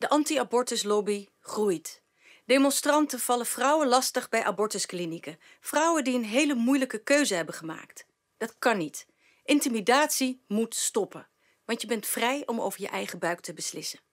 De anti-abortuslobby groeit. Demonstranten vallen vrouwen lastig bij abortusklinieken. Vrouwen die een hele moeilijke keuze hebben gemaakt. Dat kan niet. Intimidatie moet stoppen, want je bent vrij om over je eigen buik te beslissen.